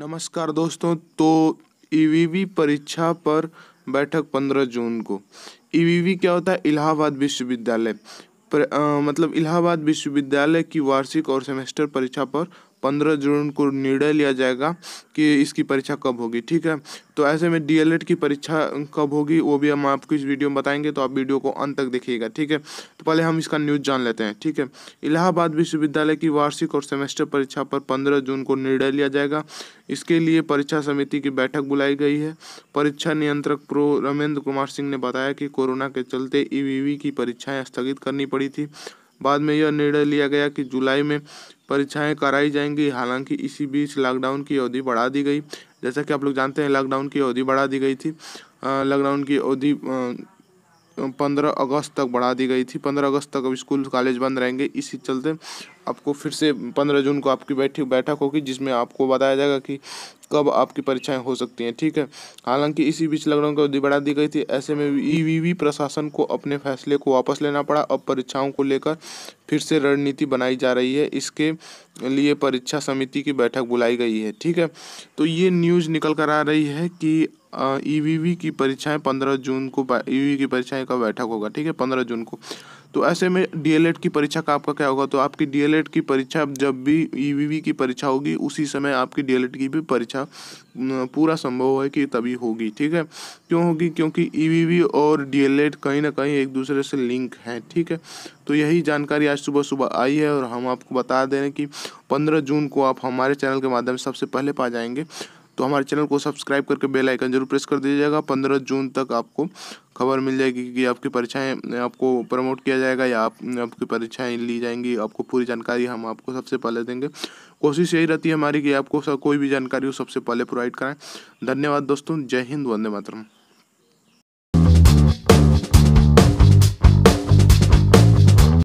नमस्कार दोस्तों तो ई e परीक्षा पर बैठक 15 जून को ई e क्या होता है इलाहाबाद विश्वविद्यालय मतलब इलाहाबाद विश्वविद्यालय की वार्षिक और सेमेस्टर परीक्षा पर पंद्रह जून को निर्णय लिया जाएगा कि इसकी परीक्षा कब होगी ठीक है तो ऐसे में डीएलएड की परीक्षा कब होगी वो भी हम आपको इस वीडियो में बताएंगे तो आप वीडियो को अंत तक देखिएगा ठीक है तो पहले हम इसका न्यूज़ जान लेते हैं ठीक है इलाहाबाद विश्वविद्यालय की वार्षिक और सेमेस्टर परीक्षा पर पंद्रह जून को निर्णय लिया जाएगा इसके लिए परीक्षा समिति की बैठक बुलाई गई है परीक्षा नियंत्रक प्रो रमेंद्र कुमार सिंह ने बताया कि कोरोना के चलते ई की परीक्षाएँ स्थगित करनी पड़ी थी बाद में यह निर्णय लिया गया कि जुलाई में परीक्षाएं कराई जाएंगी हालांकि इसी बीच लॉकडाउन की अवधि बढ़ा दी गई जैसा कि आप लोग जानते हैं लॉकडाउन की अवधि बढ़ा दी गई थी लॉकडाउन की अवधि पंद्रह अगस्त तक बढ़ा दी गई थी पंद्रह अगस्त तक अब स्कूल कॉलेज बंद रहेंगे इसी चलते आपको फिर से पंद्रह जून को आपकी बैठी बैठक होगी जिसमें आपको बताया जाएगा कि कब आपकी परीक्षाएं हो सकती हैं ठीक है हालांकि इसी बीच लॉकडाउन की अवधि बढ़ा दी गई थी ऐसे में ईवीवी प्रशासन को अपने फैसले को वापस लेना पड़ा अब परीक्षाओं को लेकर फिर से रणनीति बनाई जा रही है इसके लिए परीक्षा समिति की बैठक बुलाई गई है ठीक है तो ये न्यूज़ निकल कर आ रही है कि ई की परीक्षाएं पंद्रह जून को ईवी की परीक्षाएं का बैठक होगा ठीक है पंद्रह जून को तो ऐसे में डीएलएड की परीक्षा का आपका क्या होगा तो आपकी डीएलएड की परीक्षा जब भी ईवीवी e की परीक्षा होगी उसी समय आपकी डीएलएड की भी परीक्षा पूरा संभव है कि तभी होगी ठीक है क्यों होगी क्योंकि ईवीवी e और डीएलएड कहीं ना कहीं एक दूसरे से लिंक है ठीक है तो यही जानकारी आज सुबह सुबह आई है और हम आपको बता दें कि पंद्रह जून को आप हमारे चैनल के माध्यम से सबसे पहले पा जाएंगे तो हमारे चैनल को सब्सक्राइब करके बेल आइकन जरूर प्रेस कर दीजिएगा पंद्रह जून तक आपको खबर मिल जाएगी कि आपकी परीक्षाएं आपको प्रमोट किया जाएगा या आप आपकी परीक्षाएं ली जाएंगी आपको पूरी जानकारी हम आपको सबसे पहले देंगे कोशिश यही रहती है हमारी कि आपको कोई भी जानकारी हो सबसे पहले प्रोवाइड कराएँ धन्यवाद दोस्तों जय हिंद वंदे मातरम